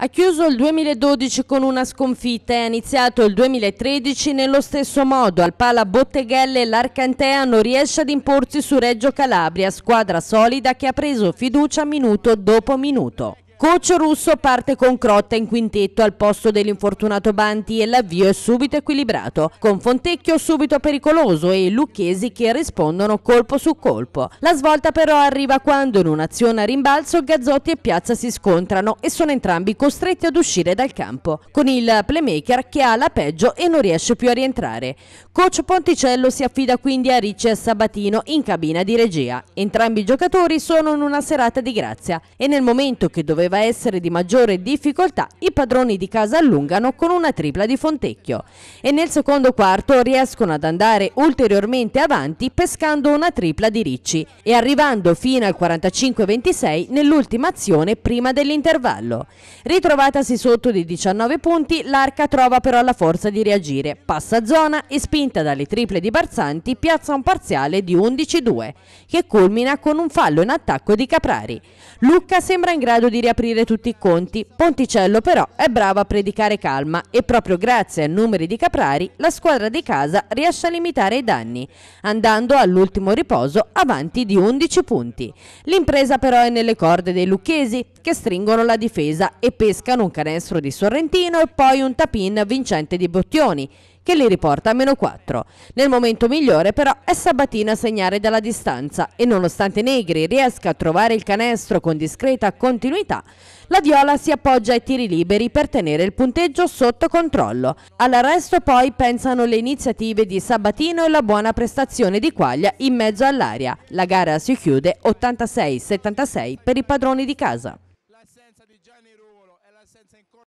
Ha chiuso il 2012 con una sconfitta e ha iniziato il 2013 nello stesso modo. Al pala Botteghelle l'Arcantea non riesce ad imporsi su Reggio Calabria, squadra solida che ha preso fiducia minuto dopo minuto. Coach russo parte con Crotta in quintetto al posto dell'infortunato Banti e l'avvio è subito equilibrato, con Fontecchio subito pericoloso e Lucchesi che rispondono colpo su colpo. La svolta però arriva quando in un'azione a rimbalzo Gazzotti e Piazza si scontrano e sono entrambi costretti ad uscire dal campo, con il playmaker che ha la peggio e non riesce più a rientrare. Coach Ponticello si affida quindi a Ricci e Sabatino in cabina di regia. Entrambi i giocatori sono in una serata di grazia e nel momento che doveva doveva essere di maggiore difficoltà, i padroni di casa allungano con una tripla di Fontecchio e nel secondo quarto riescono ad andare ulteriormente avanti pescando una tripla di Ricci e arrivando fino al 45-26 nell'ultima azione prima dell'intervallo. Ritrovatasi sotto di 19 punti, l'Arca trova però la forza di reagire, passa zona e spinta dalle triple di Barzanti piazza un parziale di 11-2 che culmina con un fallo in attacco di Caprari. Lucca sembra in grado di riaprire aprire tutti i conti, Ponticello però è bravo a predicare calma e proprio grazie ai numeri di Caprari la squadra di casa riesce a limitare i danni, andando all'ultimo riposo avanti di 11 punti. L'impresa però è nelle corde dei lucchesi che stringono la difesa e pescano un canestro di Sorrentino e poi un tapin vincente di Bottioni che li riporta a meno 4. Nel momento migliore però è Sabatina a segnare dalla distanza e nonostante Negri riesca a trovare il canestro con discreta continuità, la Viola si appoggia ai tiri liberi per tenere il punteggio sotto controllo. All'arresto poi pensano le iniziative di Sabatino e la buona prestazione di Quaglia in mezzo all'aria. La gara si chiude 86-76 per i padroni di casa.